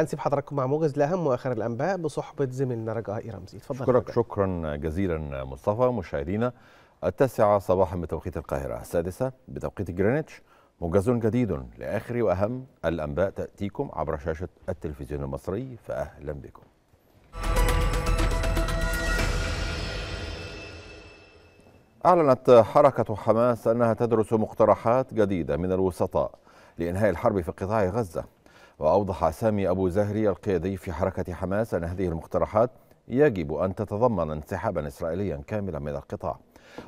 هنسيب حضراتكم مع موجز لاهم واخر الانباء بصحبه زميلنا رجاء رمزي اتفضل شكرا شكرا جزيلا مصطفى مشاهدينا التاسعة صباحا بتوقيت القاهرة السادسة بتوقيت جرينتش موجز جديد لآخر وأهم الأنباء تأتيكم عبر شاشة التلفزيون المصري فأهلا بكم أعلنت حركة حماس أنها تدرس مقترحات جديدة من الوسطاء لإنهاء الحرب في قطاع غزة وأوضح سامي أبو زهري القيادي في حركة حماس أن هذه المقترحات يجب أن تتضمن انسحابا إسرائيليا كاملا من القطاع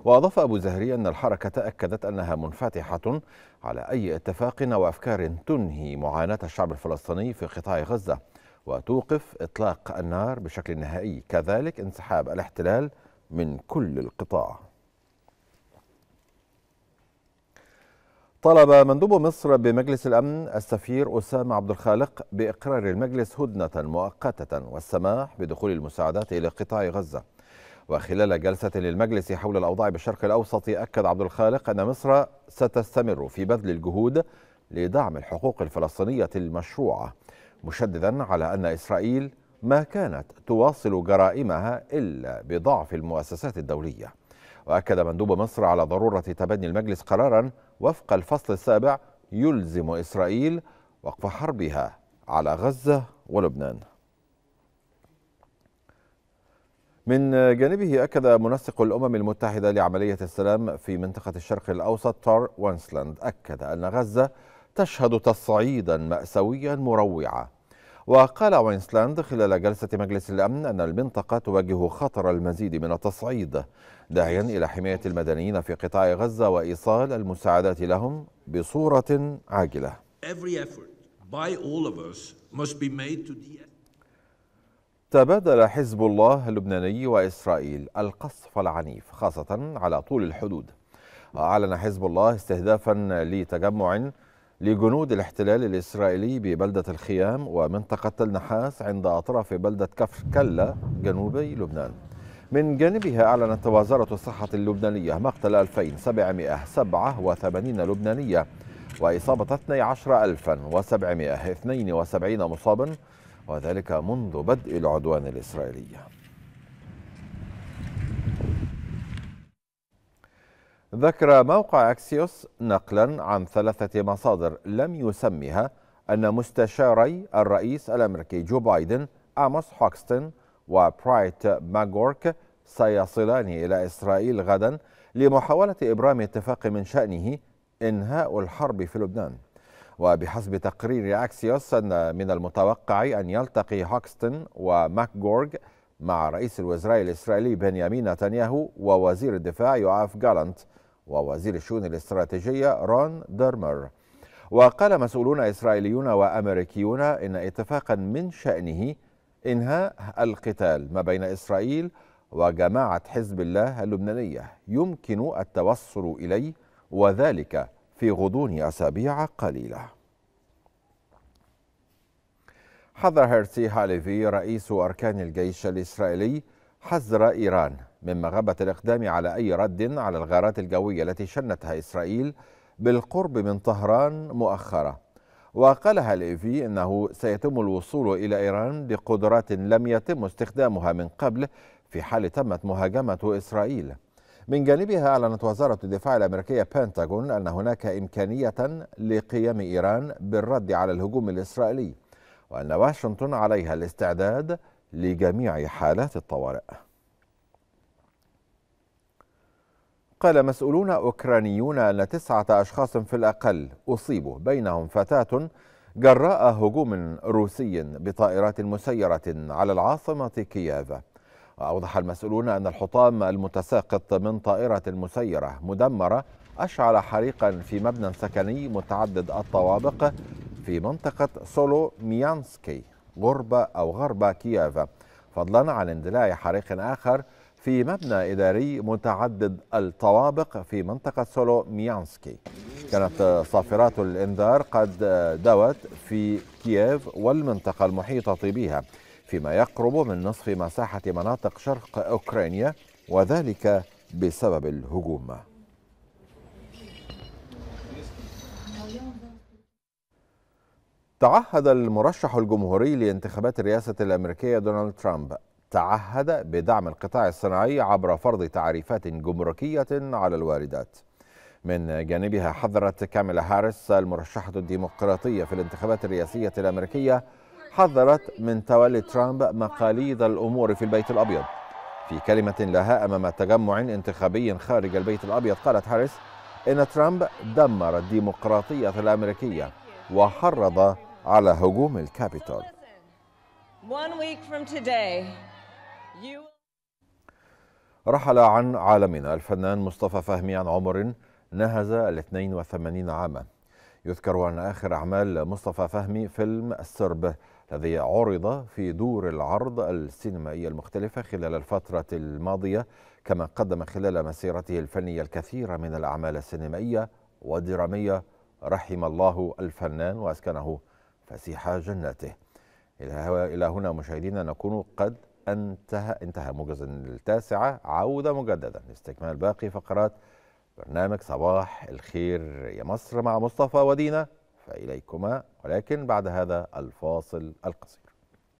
وأضاف أبو زهري أن الحركة أكدت أنها منفتحة على أي اتفاق وأفكار تنهي معاناة الشعب الفلسطيني في قطاع غزة وتوقف إطلاق النار بشكل نهائي كذلك انسحاب الاحتلال من كل القطاع طلب مندوب مصر بمجلس الأمن السفير أسامة عبد الخالق بإقرار المجلس هدنة مؤقتة والسماح بدخول المساعدات إلى قطاع غزة وخلال جلسة للمجلس حول الأوضاع بالشرق الأوسط أكد عبد الخالق أن مصر ستستمر في بذل الجهود لدعم الحقوق الفلسطينية المشروعة مشددا على أن إسرائيل ما كانت تواصل جرائمها إلا بضعف المؤسسات الدولية وأكد مندوب مصر على ضرورة تبني المجلس قراراً وفق الفصل السابع يلزم إسرائيل وقف حربها على غزة ولبنان من جانبه أكد منسق الأمم المتحدة لعملية السلام في منطقة الشرق الأوسط تار وانسلاند أكد أن غزة تشهد تصعيدا مأسويا مروعا وقال وينسلاند خلال جلسة مجلس الأمن أن المنطقة تواجه خطر المزيد من التصعيد داعيا إلى حماية المدنيين في قطاع غزة وإيصال المساعدات لهم بصورة عاجلة تبادل حزب الله اللبناني وإسرائيل القصف العنيف خاصة على طول الحدود أعلن حزب الله استهدافا لتجمع لجنود الاحتلال الإسرائيلي ببلدة الخيام ومنطقة النحاس عند أطراف بلدة كفر كلا جنوبي لبنان من جانبها أعلنت وزارة الصحة اللبنانية مقتل 2787 لبنانية وإصابة 12772 مصابا وذلك منذ بدء العدوان الإسرائيلي ذكر موقع أكسيوس نقلا عن ثلاثة مصادر لم يسمها أن مستشاري الرئيس الأمريكي جو بايدن أموس هوكستن وبرايت ماغورك سيصلان إلى إسرائيل غدا لمحاولة إبرام اتفاق من شأنه إنهاء الحرب في لبنان وبحسب تقرير أكسيوس أن من المتوقع أن يلتقي هوكستن وماكغورغ مع رئيس الوزراء الإسرائيلي بنيامين نتنياهو ووزير الدفاع يوآف جالانت ووزير الشؤون الاستراتيجية رون ديرمر وقال مسؤولون إسرائيليون وأمريكيون إن اتفاقا من شأنه إنهاء القتال ما بين إسرائيل وجماعة حزب الله اللبنانية يمكن التوصل إليه وذلك في غضون أسابيع قليلة حضر هيرسي هاليفي رئيس أركان الجيش الإسرائيلي حذر إيران من مغبة الإقدام على أي رد على الغارات الجوية التي شنتها إسرائيل بالقرب من طهران مؤخرا وقال هاليفي أنه سيتم الوصول إلى إيران بقدرات لم يتم استخدامها من قبل في حال تمت مهاجمة إسرائيل من جانبها أعلنت وزارة الدفاع الأمريكية بنتاغون أن هناك إمكانية لقيام إيران بالرد على الهجوم الإسرائيلي وأن واشنطن عليها الاستعداد لجميع حالات الطوارئ قال مسؤولون أوكرانيون أن تسعة أشخاص في الأقل أصيبوا بينهم فتاة جراء هجوم روسي بطائرات مسيرة على العاصمة كييف أوضح المسؤولون أن الحطام المتساقط من طائرة مسيرة مدمرة أشعل حريقا في مبنى سكني متعدد الطوابق في منطقة سولو ميانسكي غرب أو غرب كييف فضلا عن اندلاع حريق آخر في مبنى إداري متعدد الطوابق في منطقة سولو ميانسكي كانت صافرات الإنذار قد دوت في كييف والمنطقة المحيطة بها فيما يقرب من نصف مساحة مناطق شرق أوكرانيا وذلك بسبب الهجوم تعهد المرشح الجمهوري لانتخابات الرئاسة الأمريكية دونالد ترامب تعهد بدعم القطاع الصناعي عبر فرض تعريفات جمركية على الواردات من جانبها حذرت كاميلا هاريس المرشحة الديمقراطية في الانتخابات الرئاسية الأمريكية حذرت من تولي ترامب مقاليد الأمور في البيت الأبيض في كلمة لها أمام تجمع انتخابي خارج البيت الأبيض قالت هاريس إن ترامب دمر الديمقراطية الأمريكية وحرض على هجوم الكابيتول رحل عن عالمنا الفنان مصطفى فهمي عن عمر نهز ال 82 عاما يذكر أن آخر أعمال مصطفى فهمي فيلم السرب الذي عرض في دور العرض السينمائية المختلفة خلال الفترة الماضية كما قدم خلال مسيرته الفنية الكثير من الأعمال السينمائية والدرامية رحم الله الفنان وأسكنه فسيح جناته إلى هنا مشاهدينا نكون قد انتهى انتهى موجز التاسعة عودة مجددا لاستكمال باقي فقرات برنامج صباح الخير يا مصر مع مصطفى ودينا فإليكما ولكن بعد هذا الفاصل القصير